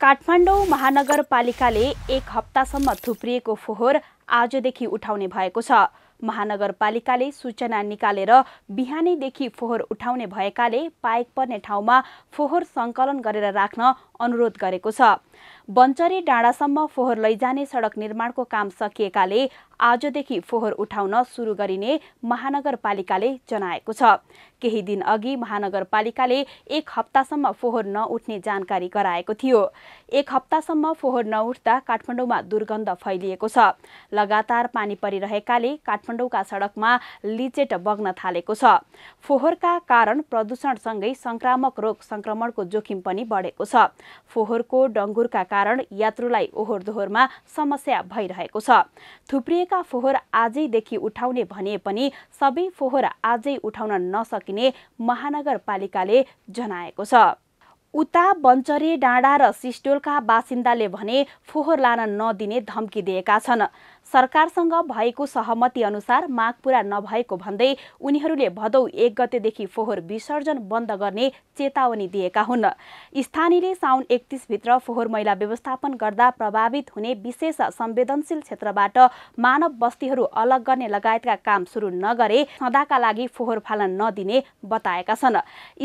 काठमाडौँ महानगरपालिकाले एक हप्तासम्म थुप्रिएको फोहोर आजदेखि उठाउने भएको छ महानगरपालिकाले सूचना निकालेर बिहानैदेखि फोहोर उठाउने भएकाले पाइक पर्ने ठाउँमा फोहोर सङ्कलन गरेर राख्न अनुरोध गरेको छ बन्चरे डाँडासम्म फोहोर लैजाने सडक निर्माणको काम सकिएकाले आजदेखि फोहोर उठाउन सुरु गरिने महानगरपालिकाले जनाएको छ केही दिन अघि महानगरपालिकाले एक हप्तासम्म फोहोर नउठ्ने जानकारी गराएको थियो एक हप्तासम्म फोहोर नउठ्दा काठमाडौँमा दुर्गन्ध फैलिएको छ लगातार पानी परिरहेकाले काठमाडौँका सडकमा लिचेट बग्न थालेको छ फोहोरका कारण प्रदूषणसँगै सङ्क्रामक रोग संक्रमणको जोखिम पनि बढेको छ फोहोरको डङ्गुरका कारण यात्रुलाई ओहोर दोहोरमा समस्या भइरहेको छ थुप्रिएका फोहोर आजैदेखि उठाउने भने पनि सबै फोहोर आजै उठाउन नसकिने महानगरपालिकाले जनाएको छ उता बन्चरे डाँडा र सिस्टोलका बासिन्दाले भने फोहोर लान नदिने धम्की दिएका छन् सरकारसँग भएको सहमति अनुसार माग पूरा नभएको भन्दै उनीहरूले भदौ एक गतेदेखि फोहोर विसर्जन बन्द गर्ने चेतावनी दिएका हुन् स्थानीयले साउन एकतिसभित्र फोहोर मैला व्यवस्थापन गर्दा प्रभावित हुने विशेष संवेदनशील क्षेत्रबाट मानव बस्तीहरू अलग गर्ने लगायतका काम सुरु नगरे सदाका लागि फोहोर फाल्न नदिने बताएका छन्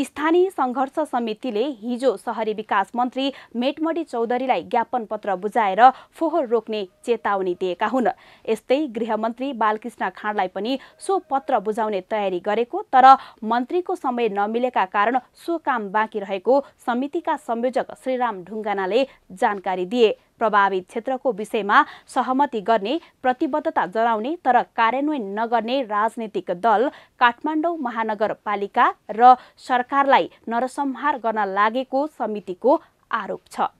स्थानीय सङ्घर्ष समितिले हिजो सहरी विकास मन्त्री मेटमडी चौधरीलाई ज्ञापन पत्र बुझाएर फोहोर रोक्ने चेतावनी दिएका हुन् यस्तै गृहमन्त्री बालकृष्ण खाँडलाई पनि सो पत्र बुझाउने तयारी गरेको तर मन्त्रीको समय नमिलेका कारण सो काम बाँकी रहेको समितिका संयोजक श्रीराम ढुङ्गानाले जानकारी दिए प्रभावित क्षेत्रको विषयमा सहमति गर्ने प्रतिबद्धता जनाउने तर कार्यान्वयन नगर्ने राजनीतिक दल काठमाडौँ महानगरपालिका र सरकारलाई नरसंहार गर्न लागेको गरेको समितिको आरोप छ